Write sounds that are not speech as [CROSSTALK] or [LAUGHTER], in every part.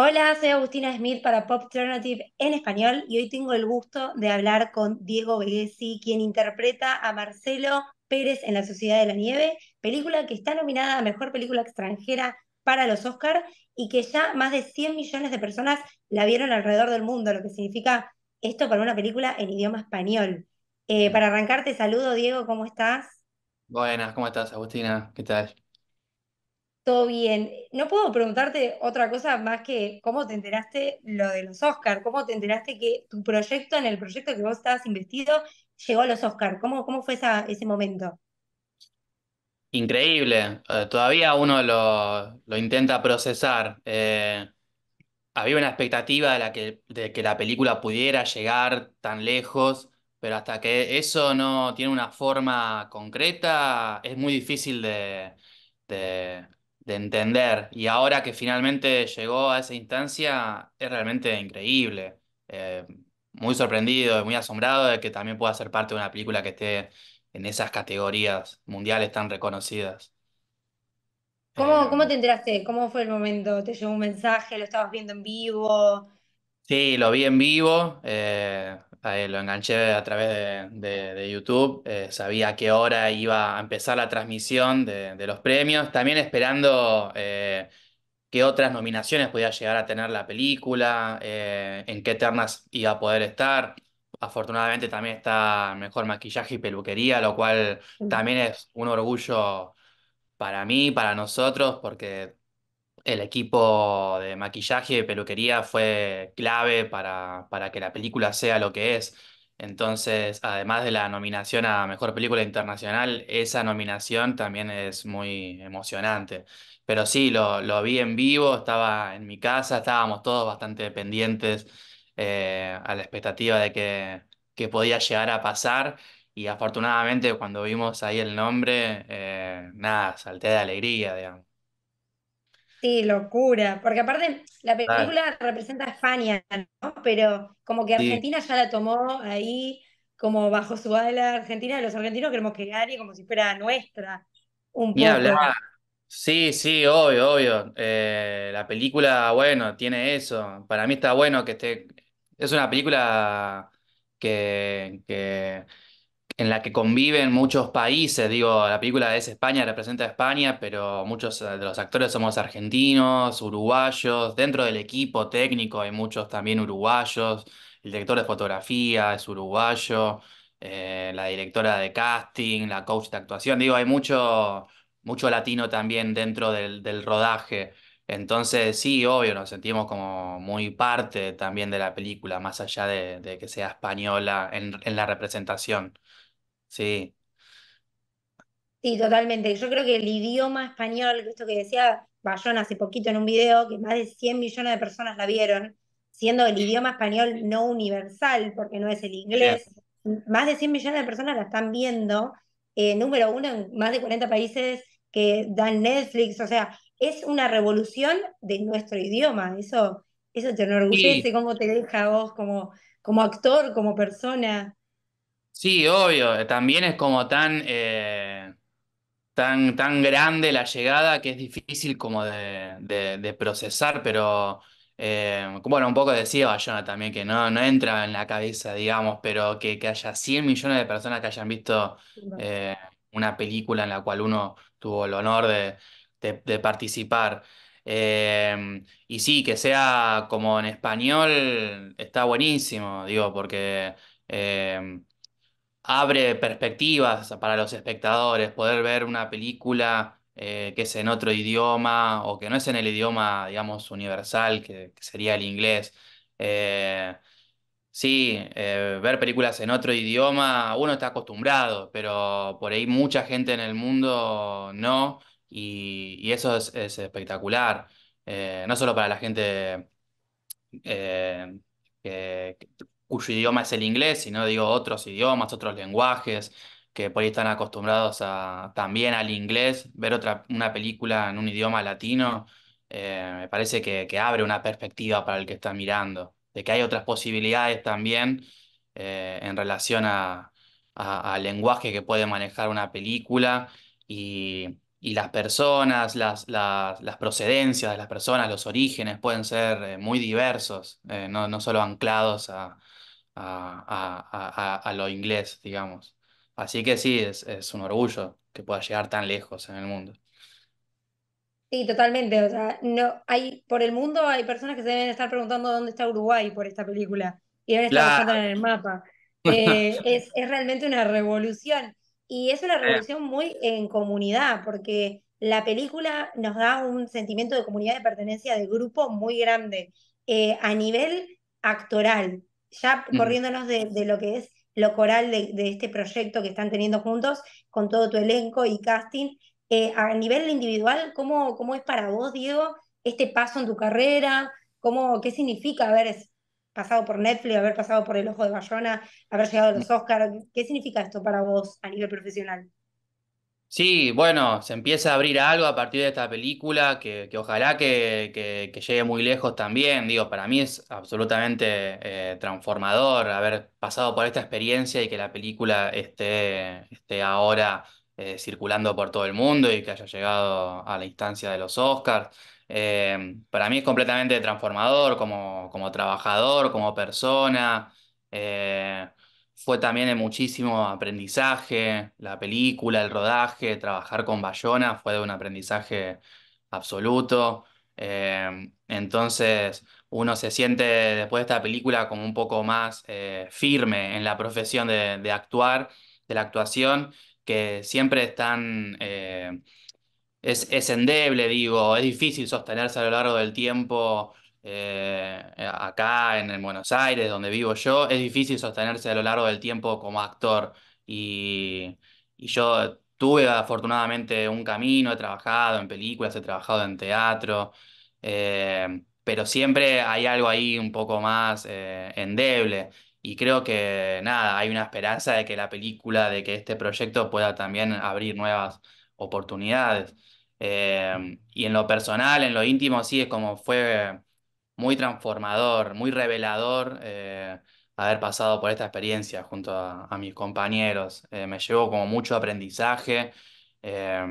Hola, soy Agustina Smith para Pop Alternative en español y hoy tengo el gusto de hablar con Diego Vegesi, quien interpreta a Marcelo Pérez en La Sociedad de la Nieve, película que está nominada a Mejor Película Extranjera para los Oscars y que ya más de 100 millones de personas la vieron alrededor del mundo, lo que significa esto para una película en idioma español. Eh, para arrancarte, saludo, Diego, ¿cómo estás? Buenas, ¿cómo estás, Agustina? ¿Qué tal? todo bien. No puedo preguntarte otra cosa más que cómo te enteraste lo de los Oscars, cómo te enteraste que tu proyecto, en el proyecto que vos estabas investido, llegó a los Oscars. ¿Cómo, cómo fue ese momento? Increíble. Eh, todavía uno lo, intenta procesar. Eh, había una expectativa de, la que, que la película pudiera llegar tan lejos, pero hasta que eso no tiene una forma concreta, es muy difícil de de entender. Y ahora que finalmente llegó a esa instancia, es realmente increíble. Eh, muy sorprendido y muy asombrado de que también pueda ser parte de una película que esté en esas categorías mundiales tan reconocidas. ¿Cómo, eh, ¿Cómo te enteraste? ¿Cómo fue el momento? ¿Te llegó un mensaje? ¿Lo estabas viendo en vivo? Sí, lo vi en vivo. Eh, eh, lo enganché a través de, YouTube, eh, sabía a qué hora iba a empezar la transmisión de, los premios, también esperando eh, qué otras nominaciones podía llegar a tener la película, en qué ternas iba a poder estar. Afortunadamente también está mejor maquillaje y peluquería, lo cual también es un orgullo para mí, para nosotros, porque el equipo de maquillaje y peluquería fue clave para, para que la película sea lo que es. Entonces, además de la nominación a Mejor Película Internacional, esa nominación también es muy emocionante. Pero sí, lo, vi en vivo, estaba en mi casa, estábamos todos bastante pendientes eh, a la expectativa de que, que, podía llegar a pasar. Y afortunadamente cuando vimos ahí el nombre, eh, nada, salté de alegría, digamos. Sí, locura. Porque aparte, la película representa a España, ¿no? Pero como que Argentina ya la tomó ahí, como bajo su ala Argentina, los argentinos queremos que gane como si fuera nuestra. Un Sí, sí, obvio, obvio. Eh, la película, bueno, tiene eso. Para mí está bueno que esté. Es una película que, que en la que conviven muchos países. Digo, la película es España, representa a España, pero muchos eh, de los actores somos argentinos, uruguayos. Dentro del equipo técnico hay muchos también uruguayos. El director de fotografía es uruguayo. Eh, la directora de casting, la coach de actuación. Digo, hay mucho, mucho latino también dentro del, rodaje. Entonces, sí, obvio, nos sentimos como muy parte también de la película, más allá de, que sea española en la representación. Sí. Sí, totalmente. Yo creo que el idioma español, esto que decía Bayón hace poquito en un video, que más de 100 millones de personas la vieron, siendo el idioma español no universal, porque no es el inglés, más de 100 millones de personas la están viendo, eh, número uno en más de 40 países que dan Netflix, o sea, es una revolución de nuestro idioma, eso, eso te enorgullece, cómo te deja vos como, como actor, como persona. Sí, obvio. También es como tan, eh, tan, tan grande la llegada que es difícil como de, procesar, pero eh, bueno, un poco decía Bayona también que no, no entra en la cabeza, digamos, pero que, haya 100 millones de personas que hayan visto eh, una película en la cual uno tuvo el honor de, participar. Eh, y sí, que sea como en español está buenísimo, digo, porque abre perspectivas para los espectadores, poder ver una película eh, que es en otro idioma o que no es en el idioma, digamos, universal, que, sería el inglés. Eh, sí, eh, ver películas en otro idioma, uno está acostumbrado, pero por ahí mucha gente en el mundo no, y, eso es espectacular, no solo para la gente... Que, cuyo idioma es el inglés, sino digo otros idiomas, otros lenguajes, que por ahí están acostumbrados a, también al inglés, ver otra, una película en un idioma latino, eh, me parece que, abre una perspectiva para el que está mirando, de que hay otras posibilidades también eh, en relación al a, a lenguaje que puede manejar una película y, las personas, las, procedencias de las personas, los orígenes pueden ser eh, muy diversos, no solo anclados a, a, a, lo inglés, digamos. Así que sí, es, un orgullo que pueda llegar tan lejos en el mundo. Sí, totalmente. O sea, no hay, por el mundo hay personas que se deben estar preguntando dónde está Uruguay por esta película y deben estar en el mapa. [LAUGHS] Eh, es, realmente una revolución. Y es una eh. revolución muy en comunidad, porque la película nos da un sentimiento de comunidad de pertenencia de grupo muy grande eh, a nivel actoral ya corriéndonos de, lo que es lo coral de, este proyecto que están teniendo juntos con todo tu elenco y casting, eh, a nivel individual, ¿cómo, es para vos, Diego, este paso en tu carrera? ¿Cómo, ¿Qué significa haber pasado por Netflix, haber pasado por El Ojo de Bayona, haber llegado a los Oscars? Mm. ¿Qué significa esto para vos a nivel profesional? Sí, bueno, se empieza a abrir algo a partir de esta película que, ojalá que, llegue muy lejos también. Digo, para mí es absolutamente eh, transformador haber pasado por esta experiencia y que la película esté, ahora eh, circulando por todo el mundo y que haya llegado a la instancia de los Oscars. Eh, para mí es completamente transformador como, como trabajador, como persona fue también de muchísimo aprendizaje, la película, el rodaje, trabajar con Bayona fue de un aprendizaje absoluto. Em, entonces uno se siente después de esta película como un poco más eh, firme en la profesión de, actuar, de la actuación, que siempre están... Eh, es, es endeble, digo, es difícil sostenerse a lo largo del tiempo eh, acá en, el Buenos Aires, donde vivo yo, es difícil sostenerse a lo largo del tiempo como actor. Y, yo tuve afortunadamente un camino, he trabajado en películas, he trabajado en teatro, eh, pero siempre hay algo ahí un poco más eh, endeble. Y creo que nada, hay una esperanza de que la película, de que este proyecto pueda también abrir nuevas oportunidades. y en lo personal, en lo íntimo, sí, es como fue muy transformador, muy revelador eh, haber pasado por esta experiencia junto a, mis compañeros. Eh, me llevó como mucho aprendizaje eh,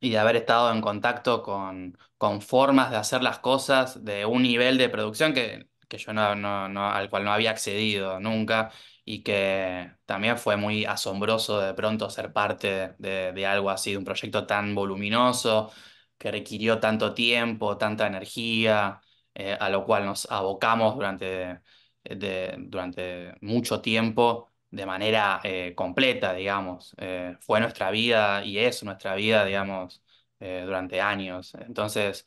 y de haber estado en contacto con, con formas de hacer las cosas de un nivel de producción que, que yo no, no, al cual no había accedido nunca y que también fue muy asombroso de pronto ser parte de, de algo así, de un proyecto tan voluminoso, que requirió tanto tiempo, tanta energía, eh, a lo cual nos abocamos durante, eh, durante mucho tiempo de manera eh, completa, digamos. fue nuestra vida y es nuestra vida, digamos, durante años. Entonces,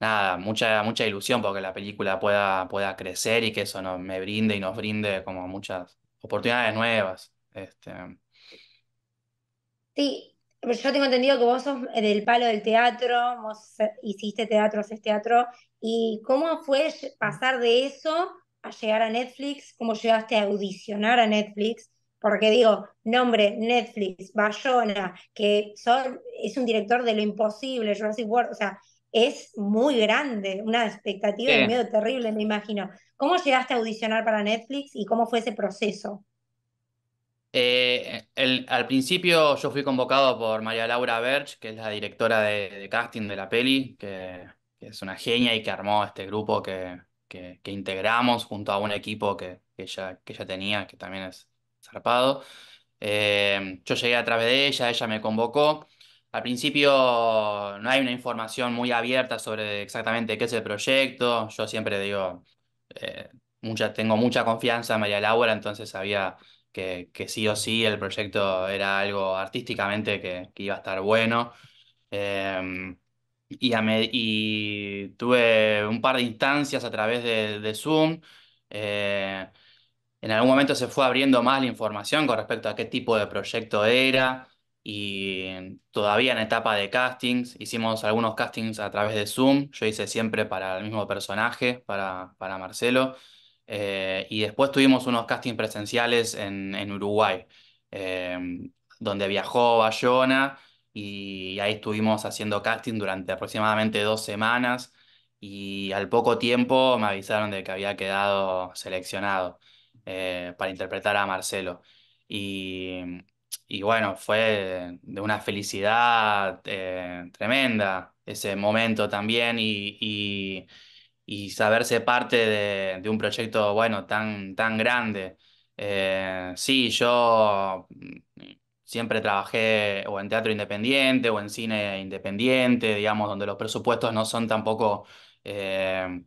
nada, mucha, mucha ilusión porque la película pueda, pueda crecer y que eso no me brinde y nos brinde como muchas oportunidades nuevas. Este. Sí, yo tengo entendido que vos sos del palo del teatro, vos hiciste teatro, haces teatro. ¿Y cómo fue pasar de eso a llegar a Netflix? ¿Cómo llegaste a audicionar a Netflix? Porque digo, nombre, Netflix, Bayona, que son, es un director de lo imposible, Jurassic World, o sea, es muy grande, una expectativa de miedo terrible, me imagino. ¿Cómo llegaste a audicionar para Netflix y cómo fue ese proceso? Eh, al principio yo fui convocado por María Laura Berch, que es la directora de, casting de la peli, que, es una genia y que armó este grupo que, integramos junto a un equipo que, ella, que tenía, que también es zarpado. Eh, yo llegué a través de ella, ella me convocó. Al principio no hay una información muy abierta sobre exactamente qué es el proyecto. Yo siempre digo, eh, tengo mucha confianza en María Laura, entonces había que, sí o sí el proyecto era algo artísticamente que, iba a estar bueno. Em, y, tuve un par de instancias a través de, Zoom. Eh, en algún momento se fue abriendo más la información con respecto a qué tipo de proyecto era y todavía en etapa de castings, hicimos algunos castings a través de Zoom, yo hice siempre para el mismo personaje, para Marcelo. Eh, y después tuvimos unos castings presenciales en, Uruguay, em, donde viajó Bayona y ahí estuvimos haciendo casting durante aproximadamente dos semanas y al poco tiempo me avisaron de que había quedado seleccionado eh, para interpretar a Marcelo. Y, bueno, fue de una felicidad eh, tremenda ese momento también y, y saberse parte de, un proyecto, bueno, tan, tan grande. Eh, sí, yo mm, siempre trabajé o en teatro independiente o en cine independiente, digamos, donde los presupuestos no son tampoco eh,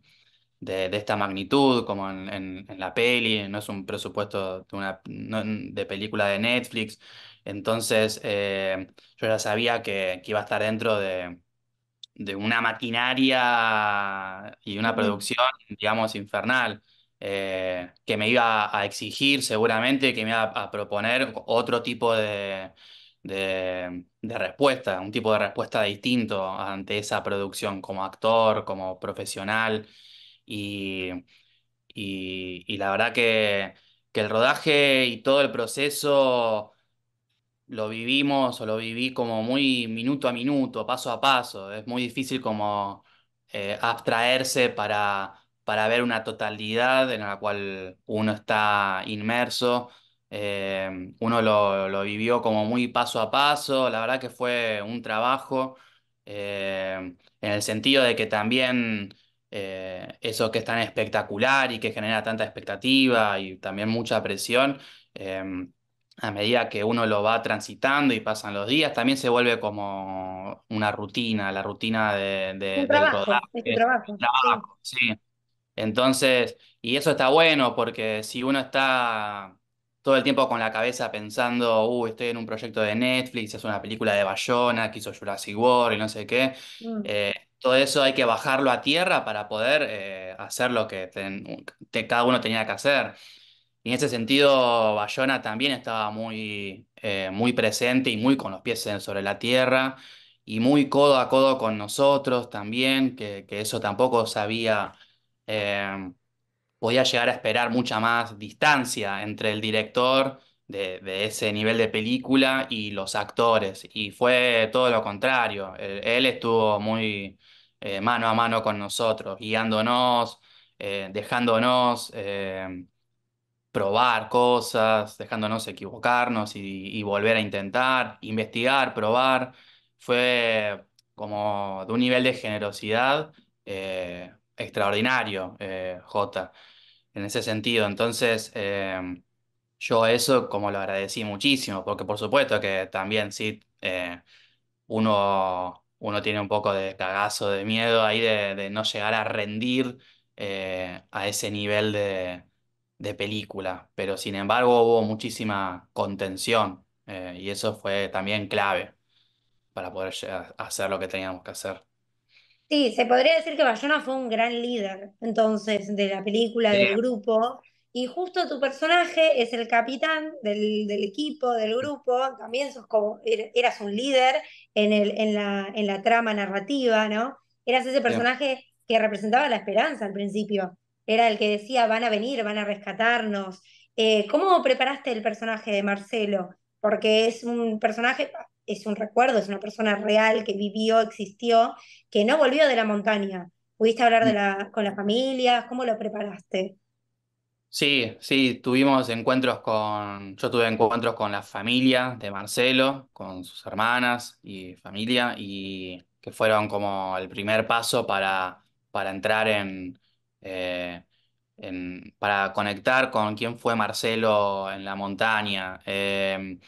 de, esta magnitud como en, la peli, no es un presupuesto de, película de Netflix. Entonces, eh, yo ya sabía que, iba a estar dentro de, de una maquinaria y una producción, digamos, infernal, eh, que me iba a exigir seguramente, que me iba a proponer otro tipo de, respuesta, un tipo de respuesta distinto ante esa producción como actor, como profesional. Y, y, la verdad que, que el rodaje y todo el proceso lo vivimos o lo viví como muy minuto a minuto, paso a paso. Es muy difícil como eh, abstraerse para, para ver una totalidad en la cual uno está inmerso. Eh, uno lo, vivió como muy paso a paso. La verdad que fue un trabajo eh, en el sentido de que también... eso que es tan espectacular y que genera tanta expectativa y también mucha presión, a medida que uno lo va transitando y pasan los días, también se vuelve como una rutina, la rutina de, trabajo, rodaje. sí. Entonces, y eso está bueno porque si uno está todo el tiempo con la cabeza pensando, uh, estoy en un proyecto de Netflix, es una película de Bayona que hizo Jurassic World y no sé qué, mm. eh, todo eso hay que bajarlo a tierra para poder eh, hacer lo que cada uno tenía que hacer. Y en ese sentido, Bayona también estaba muy, eh, muy presente y muy con los pies sobre la tierra y muy codo a codo con nosotros también, que, eso tampoco sabía, em, podía llegar a esperar mucha más distancia entre el director de, ese nivel de película y los actores. Y fue todo lo contrario, él, estuvo muy eh, mano a mano con nosotros, guiándonos, eh, dejándonos em, probar cosas, dejándonos equivocarnos y, volver a intentar, investigar, probar. Fue como de un nivel de generosidad eh, extraordinario, eh, J, en ese sentido. Entonces, em, yo eso como lo agradecí muchísimo, porque por supuesto que también sí, eh, uno, uno tiene un poco de cagazo, de miedo ahí de no llegar a rendir a ese nivel de, de película, pero sin embargo hubo muchísima contención eh, y eso fue también clave para poder hacer lo que teníamos que hacer. Sí, se podría decir que Bayona fue un gran líder entonces de la película, del grupo, y justo tu personaje es el capitán del, equipo, del grupo, también sos como, er-, eras un líder en, en, la, trama narrativa, ¿no? Eras ese personaje que representaba la esperanza al principio era el que decía, van a venir, van a rescatarnos. Eh, ¿Cómo preparaste el personaje de Marcelo? Porque es un personaje, es un recuerdo, es una persona real que vivió, existió, que no volvió de la montaña. ¿Pudiste hablar de mm. la, con las familias? ¿Cómo lo preparaste? Sí, sí, tuvimos encuentros con, yo tuve encuentros con la familia de Marcelo, con sus hermanas y familia, y que fueron como el primer paso para, para entrar en, eh, para conectar con quién fue Marcelo en la montaña. Eh,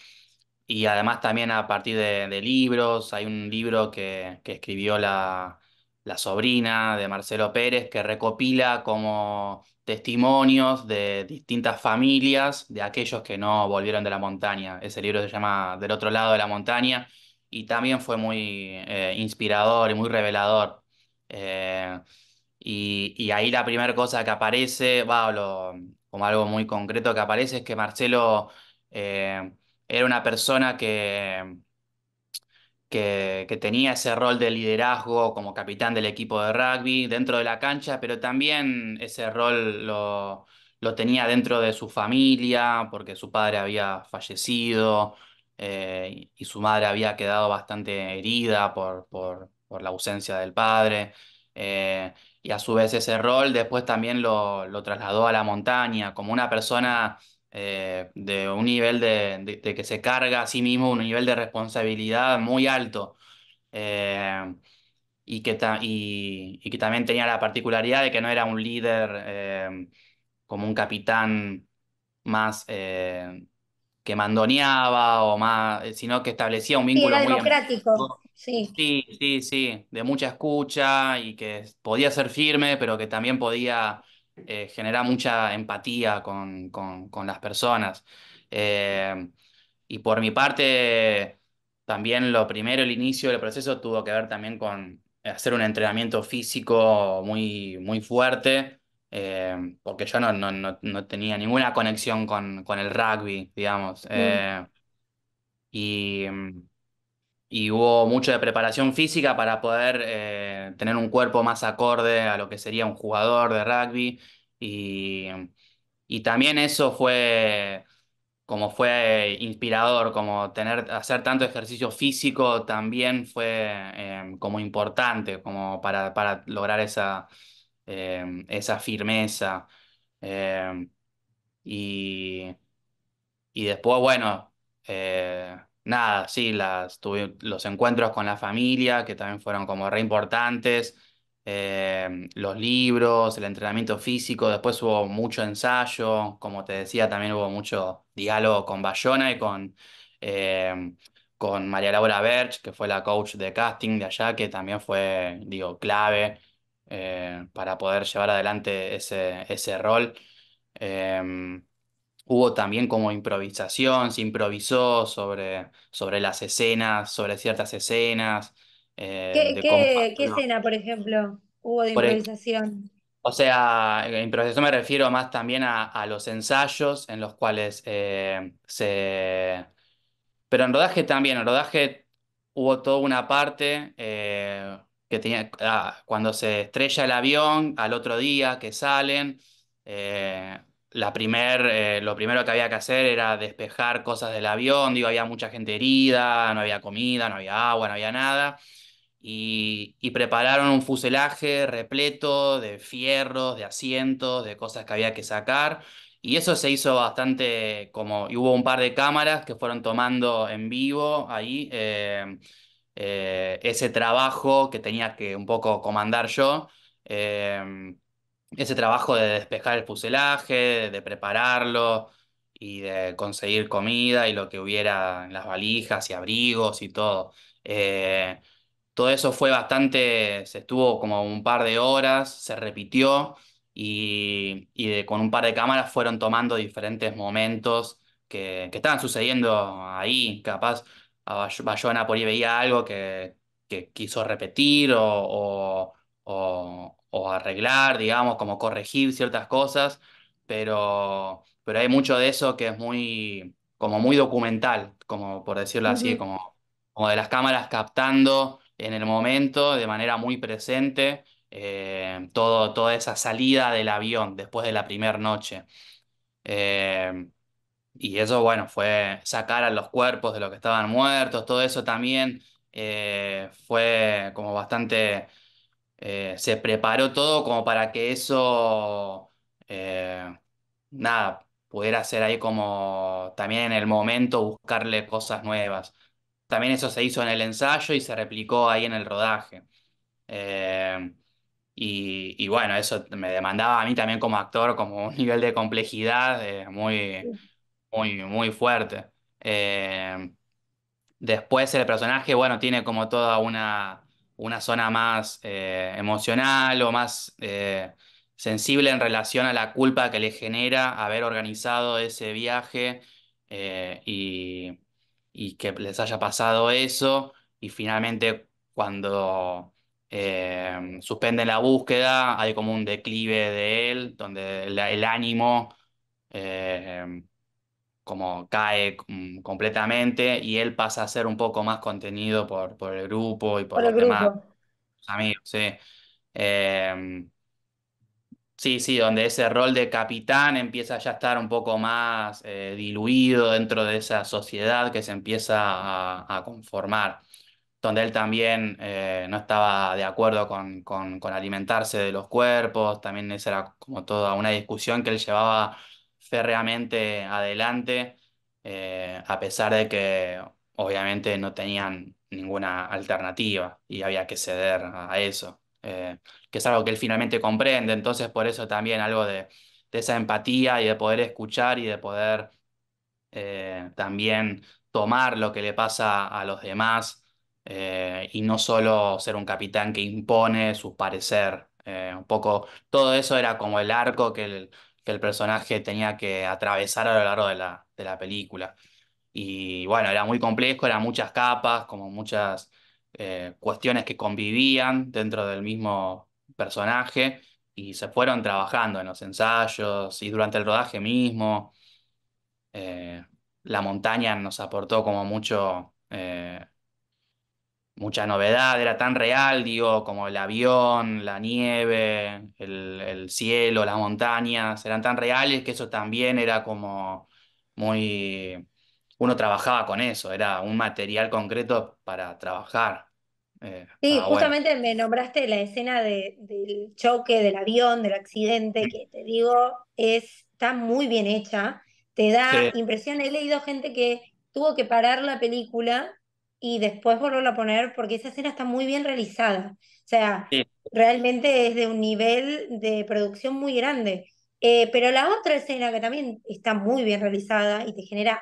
y además también a partir de, libros, hay un libro que, escribió la, sobrina de Marcelo Pérez que recopila como testimonios de distintas familias de aquellos que no volvieron de la montaña. Ese libro se llama Del otro lado de la montaña y también fue muy eh, inspirador y muy revelador. Y, ahí la primera cosa que aparece, va, como algo muy concreto que aparece, es que Marcelo eh, era una persona que, que, tenía ese rol de liderazgo como capitán del equipo de rugby dentro de la cancha, pero también ese rol lo, tenía dentro de su familia, porque su padre había fallecido eh, y su madre había quedado bastante herida por la ausencia del padre. Eh, y a su vez ese rol después también lo, trasladó a la montaña, como una persona eh, de un nivel de, que se carga a sí mismo, un nivel de responsabilidad muy alto. Eh, y, que y, y, que también tenía la particularidad de que no era un líder como un capitán más que mandoneaba o más, sino que establecía un vínculo. muy em Sí. Sí, sí, de mucha escucha y que podía ser firme, pero que también podía eh, generar mucha empatía con, las personas. Eh, y por mi parte, también lo primero, el inicio del proceso tuvo que ver también con hacer un entrenamiento físico muy, muy fuerte, eh, porque yo no, tenía ninguna conexión con, el rugby, digamos. Mm. Y mm, y hubo mucho de preparación física para poder eh, tener un cuerpo más acorde a lo que sería un jugador de rugby. Y, también eso fue como fue inspirador, como tener, hacer tanto ejercicio físico también fue em, como importante como para, lograr esa, em, esa firmeza. Em, y, y después, bueno, eh, nada, sí, las, tuve los encuentros con la familia, que también fueron como re importantes, eh, los libros, el entrenamiento físico, después hubo mucho ensayo, como te decía, también hubo mucho diálogo con Bayona y con, eh, con María Laura Berch, que fue la coach de casting de allá, que también fue, digo, clave eh, para poder llevar adelante ese, ese rol. Em, Hubo también como improvisación, se improvisó sobre, sobre las escenas, sobre ciertas escenas. Eh, ¿Qué, escena, por ejemplo, hubo de e improvisación? o sea, en improvisación me refiero más también a, los ensayos en los cuales eh, se... Pero en rodaje también, en rodaje hubo toda una parte eh, que tenía, ah, cuando se estrella el avión, al otro día que salen, la eh, lo primero que había que hacer era despejar cosas del avión, digo, había mucha gente herida, no había comida, no había agua, no había nada, y, prepararon un fuselaje repleto de fierros, de asientos, de cosas que había que sacar, y eso se hizo bastante como, hubo un par de cámaras que fueron tomando en vivo ahí eh, eh, ese trabajo que tenía que un poco comandar yo ese trabajo de despejar el fuselaje, de prepararlo y de conseguir comida y lo que hubiera en las valijas y abrigos y todo. Eh, todo eso fue bastante, se estuvo como un par de horas, se repitió y, con un par de cámaras fueron tomando diferentes momentos que, estaban sucediendo ahí. Capaz Bayona por ahí veía algo que, quiso repetir o, o arreglar, digamos, como corregir ciertas cosas, pero, pero hay mucho de eso que es muy, como muy documental, como por decirlo así, como, como de las cámaras captando en el momento de manera muy presente eh, todo, toda esa salida del avión después de la primera noche. Eh, y eso, bueno, fue sacar a los cuerpos de los que estaban muertos, todo eso también eh, fue como bastante eh, se preparó todo como para que eso, eh, nada, pudiera ser ahí como también en el momento buscarle cosas nuevas. También eso se hizo en el ensayo y se replicó ahí en el rodaje. Eh, y, y, bueno, eso me demandaba a mí también como actor, como un nivel de complejidad muy, muy, muy fuerte. después el personaje, bueno, tiene como toda una una zona más eh, emocional o más eh, sensible en relación a la culpa que le genera haber organizado ese viaje eh, y, que les haya pasado eso. Y finalmente cuando suspenden la búsqueda hay como un declive de él, donde el, ánimo como cae mm, completamente y él pasa a ser un poco más contenido por, por el grupo y por, los demás amigos, em, sí. sí, donde ese rol de capitán empieza ya a estar un poco más eh, diluido dentro de esa sociedad que se empieza a, conformar, donde él también eh, no estaba de acuerdo con, con, con alimentarse de los cuerpos, también esa era como toda una discusión que él llevaba férreamente adelante, eh, a pesar de que obviamente no tenían ninguna alternativa y había que ceder a eso, eh, que es algo que él finalmente comprende, entonces por eso también algo de, de esa empatía y de poder escuchar y de poder eh, también tomar lo que le pasa a los demás y no solo ser un capitán que impone su parecer. un poco todo eso era como el arco que el, que el personaje tenía que atravesar a lo largo de la, de la película. Y bueno, era muy complejo, eran muchas capas, como muchas eh, cuestiones que convivían dentro del mismo personaje y se fueron trabajando en los ensayos y durante el rodaje mismo. Eh, la montaña nos aportó como mucho eh, mucha novedad, era tan real, digo, como el avión, la nieve, el, cielo, las montañas, eran tan reales que eso también era como muy... Uno trabajaba con eso, era un material concreto para trabajar. Eh, sí, justamente me nombraste la escena del choque, del avión, del accidente, mm. que te digo, es, está muy bien hecha, te da impresión, he leído gente que tuvo que parar la película y después volverlo a poner porque esa escena está muy bien realizada. O sea, realmente es de un nivel de producción muy grande. Eh, pero la otra escena que también está muy bien realizada y te genera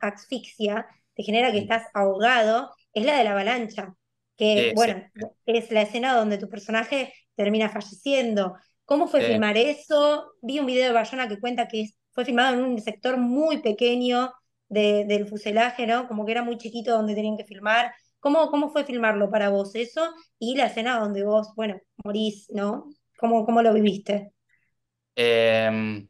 asfixia, te genera que estás ahogado, es la de la avalancha, que bueno, es la escena donde tu personaje termina falleciendo. ¿Cómo fue filmar eso? Vi un video de Bayona que cuenta que fue filmado en un sector muy pequeño, del fuselaje, ¿no? Como que era muy chiquito donde tenían que filmar. ¿Cómo, ¿Cómo fue filmarlo para vos eso? Y la escena donde vos, bueno, morís, ¿no? ¿Cómo, cómo lo viviste? Em,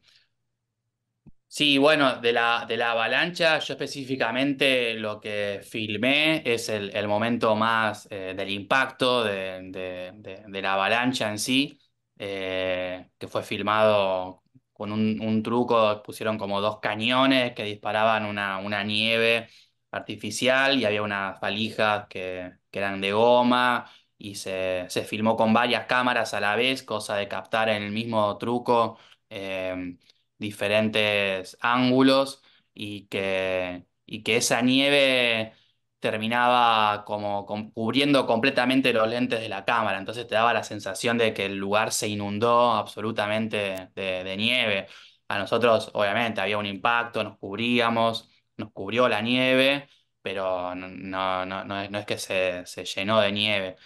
sí, bueno, de la, de la avalancha, yo específicamente lo que filmé es el, momento más eh, del impacto de, la avalancha en sí, eh, que fue filmado con un, truco, pusieron como dos cañones que disparaban una, una nieve artificial y había unas valijas que, eran de goma y se, filmó con varias cámaras a la vez, cosa de captar en el mismo truco em, diferentes ángulos y que, y que esa nieve terminaba como cubriendo completamente los lentes de la cámara, entonces te daba la sensación de que el lugar se inundó absolutamente de, nieve. A nosotros, obviamente, había un impacto, nos cubríamos, nos cubrió la nieve, pero no, es, que se, llenó de nieve.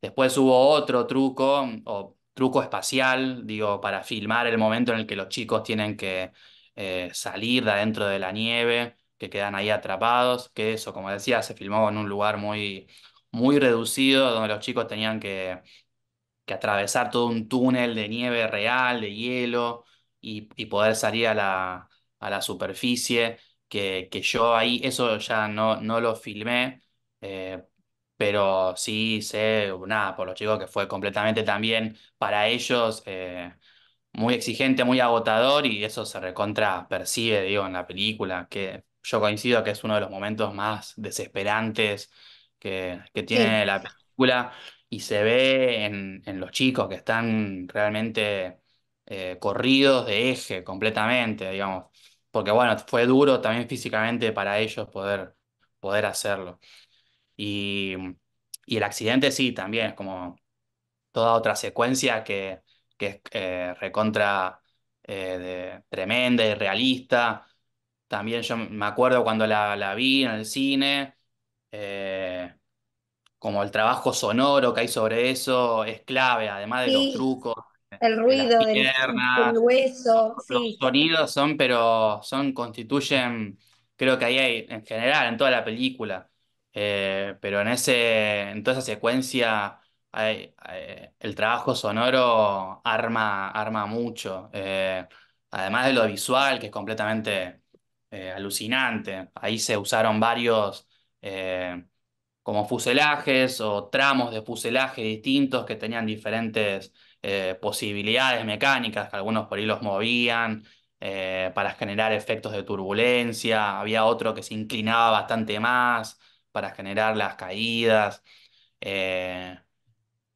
Después hubo otro truco, o truco espacial, digo, para filmar el momento en el que los chicos tienen que eh, salir de adentro de la nieve que quedan ahí atrapados, que eso, como decía, se filmó en un lugar muy, muy reducido, donde los chicos tenían que, atravesar todo un túnel de nieve real, de hielo, y, poder salir a la, superficie, que, yo ahí, eso ya no, no lo filmé, eh, pero sí sé, nada, por los chicos que fue completamente también para ellos. Eh, muy exigente, muy agotador y eso se recontra percibe, digo, en la película, que yo coincido que es uno de los momentos más desesperantes que, tiene la película y se ve en, los chicos que están realmente eh, corridos de eje completamente, digamos, porque bueno, fue duro también físicamente para ellos poder, poder hacerlo. Y, el accidente sí, también es como toda otra secuencia que, es eh, recontra eh, tremenda y realista también yo me acuerdo cuando la, vi en el cine, eh, como el trabajo sonoro que hay sobre eso es clave, además de los trucos. El ruido de piernas, del, hueso. Los sonidos son, pero son, constituyen, creo que ahí hay, en general, en toda la película. Eh, pero en ese, toda esa secuencia, eh, el trabajo sonoro arma, arma mucho. además de lo visual, que es completamente eh, alucinante. Ahí se usaron varios eh, como fuselajes o tramos de fuselaje distintos que tenían diferentes eh, posibilidades mecánicas, que algunos por ahí los movían para generar efectos de turbulencia, había otro que se inclinaba bastante más para generar las caídas.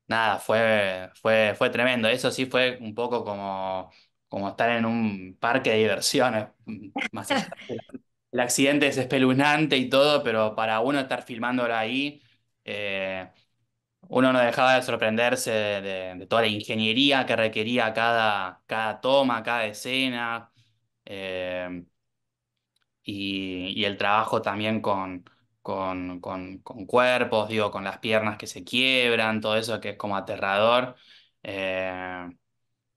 nada, fue, fue, fue tremendo. Eso sí fue un poco como como estar en un parque de diversiones. Mm, el accidente es espeluznante y todo, pero para uno estar filmándolo ahí, eh, uno no dejaba de sorprenderse de, toda la ingeniería que requería cada, cada toma, cada escena, eh, y, el trabajo también con, con, cuerpos, digo, con las piernas que se quiebran, todo eso que es como aterrador. Eh,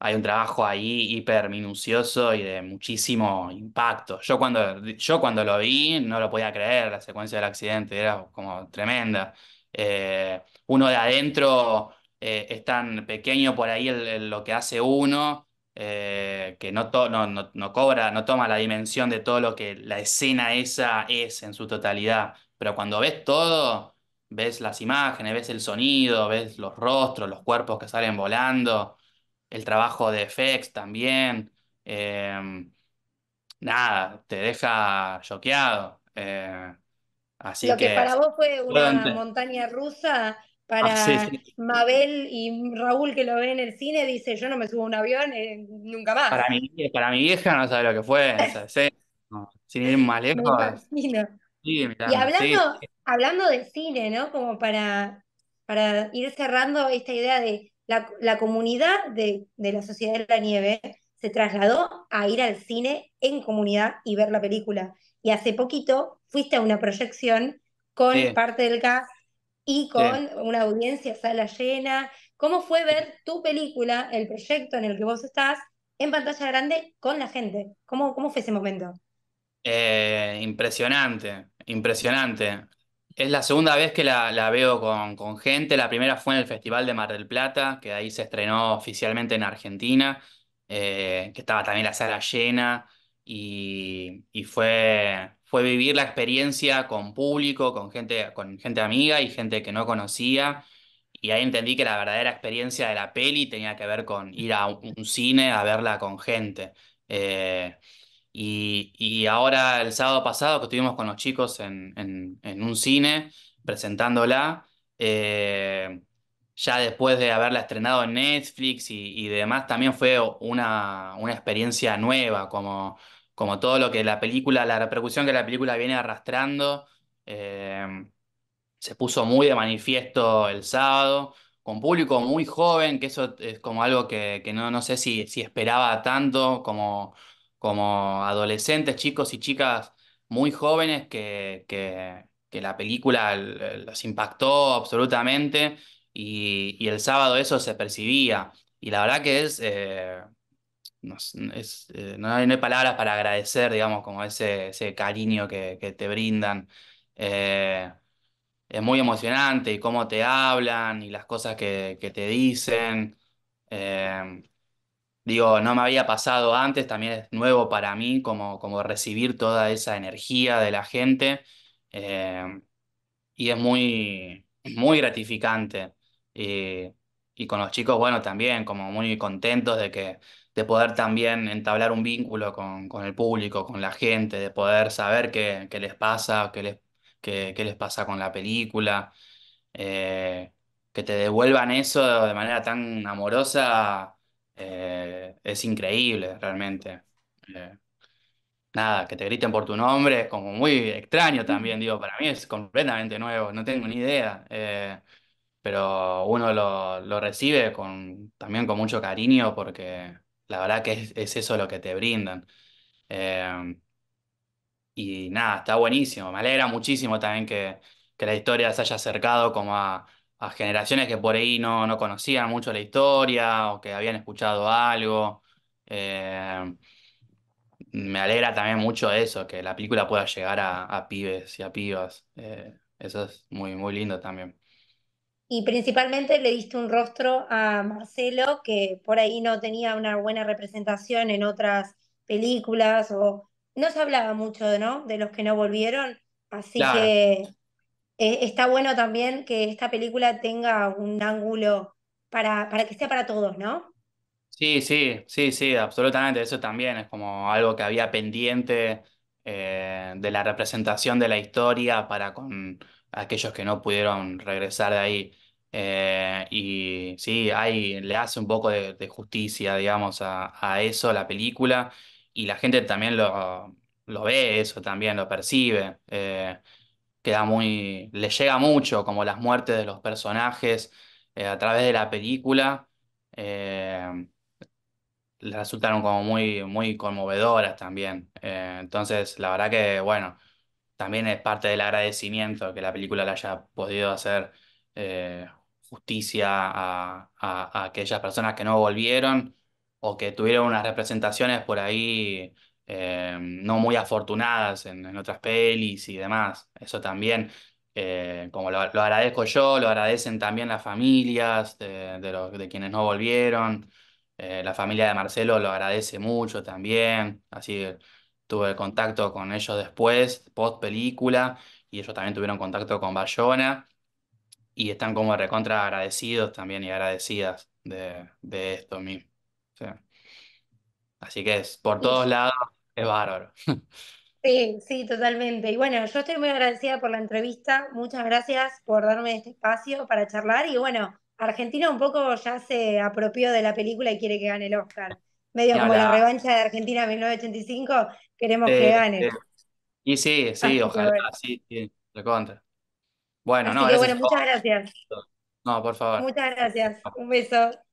hay un trabajo ahí hiper minucioso y de muchísimo impacto. Yo cuando, yo cuando lo vi no lo podía creer, la secuencia del accidente era como tremenda. Eh, uno de adentro eh, es tan pequeño por ahí lo que hace uno, eh, que no, no, no, no, cobra, no toma la dimensión de todo lo que la escena esa es en su totalidad. Pero cuando ves todo, ves las imágenes, ves el sonido, ves los rostros, los cuerpos que salen volando, el trabajo de Fex también. Em, nada, te deja choqueado. Eh, así Lo que, para vos fue una montaña rusa, para ah, Mabel y Raúl que lo ven en el cine, dice, yo no me subo a un avión eh, nunca más. Para mi, vieja no sabe lo que fue, sin ir más [LAUGHS] lejos. y hablando, del cine, ¿no? Como para, para ir cerrando esta idea de la, comunidad de, la Sociedad de la Nieve se trasladó a ir al cine en comunidad y ver la película. Y hace poquito fuiste a una proyección con parte del cast y con una audiencia sala llena. ¿Cómo fue ver tu película, el proyecto en el que vos estás, en pantalla grande con la gente? ¿Cómo, cómo fue ese momento? Eh, impresionante, impresionante. Es la segunda vez que la, veo con, gente. La primera fue en el Festival de Mar del Plata, que ahí se estrenó oficialmente en Argentina, eh, que estaba también la sala llena y, fue, vivir la experiencia con público, con gente, con gente amiga y gente que no conocía. Y ahí entendí que la verdadera experiencia de la peli tenía que ver con ir a un cine a verla con gente. Eh, y, ahora el sábado pasado que estuvimos con los chicos en, un cine presentándola, eh, ya después de haberla estrenado en Netflix y, demás, también fue una, experiencia nueva, como, como, todo lo que la película, la repercusión que la película viene arrastrando, eh, se puso muy de manifiesto el sábado, con público muy joven, que eso es como algo que, no, sé si, si esperaba tanto, como como adolescentes, chicos y chicas muy jóvenes que, que, la película eh, los impactó absolutamente y, y, el sábado eso se percibía. Y la verdad que es, eh, no, eh, no, hay, palabras para agradecer, digamos, como ese, ese cariño que, que te brindan. es muy emocionante y cómo te hablan y las cosas que, que te dicen. Digo, no me había pasado antes, también es nuevo para mí como, como recibir toda esa energía de la gente eh, y es muy, muy gratificante. Eh, y, con los chicos, bueno, también como muy contentos de que de poder también entablar un vínculo con, el público, con la gente, de poder saber qué, qué les pasa, qué les, qué les pasa con la película, eh, que te devuelvan eso de manera tan amorosa eh, es increíble, realmente. Eh, nada, que te griten por tu nombre es como muy extraño también, digo, para mí es completamente nuevo, no tengo ni idea. Eh, pero uno lo, recibe con, también con mucho cariño porque la verdad que es, eso lo que te brindan. y nada, está buenísimo. Me alegra muchísimo también que, que, la historia se haya acercado como a, a generaciones que por ahí no, conocían mucho la historia o que habían escuchado algo. Eh, me alegra también mucho eso, que la película pueda llegar a, pibes y a pibas. Eh, eso es muy, muy lindo también. Y principalmente le diste un rostro a Marcelo, que por ahí no tenía una buena representación en otras películas o no se hablaba mucho, ¿no? De los que no volvieron. Así que eh, está bueno también que esta película tenga un ángulo para, para que sea para todos, ¿no? Sí, sí, sí, sí, absolutamente. Eso también es como algo que había pendiente eh, de la representación de la historia para con aquellos que no pudieron regresar de ahí. Eh, y sí, ahí le hace un poco de, justicia, digamos, a, a, eso, la película, y la gente también lo, ve, eso también lo percibe queda muy, le llega mucho, como las muertes de los personajes eh, a través de la película, eh, resultaron como muy, muy conmovedoras también. Eh, entonces, la verdad que, bueno, también es parte del agradecimiento que la película le haya podido hacer justicia a, a, a aquellas personas que no volvieron o que tuvieron unas representaciones por ahí Em, no muy afortunadas en, otras pelis y demás. Eso también, eh, como lo, agradezco yo, lo agradecen también las familias de, los, de quienes no volvieron. Eh, la familia de Marcelo lo agradece mucho también. Así tuve contacto con ellos después, post película, y ellos también tuvieron contacto con Bayona. Y están como recontra agradecidos también y agradecidas de, esto mismo. Así que es por todos lados es bárbaro. [LAUGHS] Sí, sí, totalmente. Y bueno, yo estoy muy agradecida por la entrevista. Muchas gracias por darme este espacio para charlar. Y bueno, Argentina un poco ya se apropió de la película y quiere que gane el Oscar. [LAUGHS] Medio como la revancha de Argentina 1985, queremos que eh, gane. Eh, y sí, [LAUGHS] sí, ojalá, bueno. sí, sí, contra Bueno, no, muchas gracias. No, por favor. Muchas gracias. Un beso.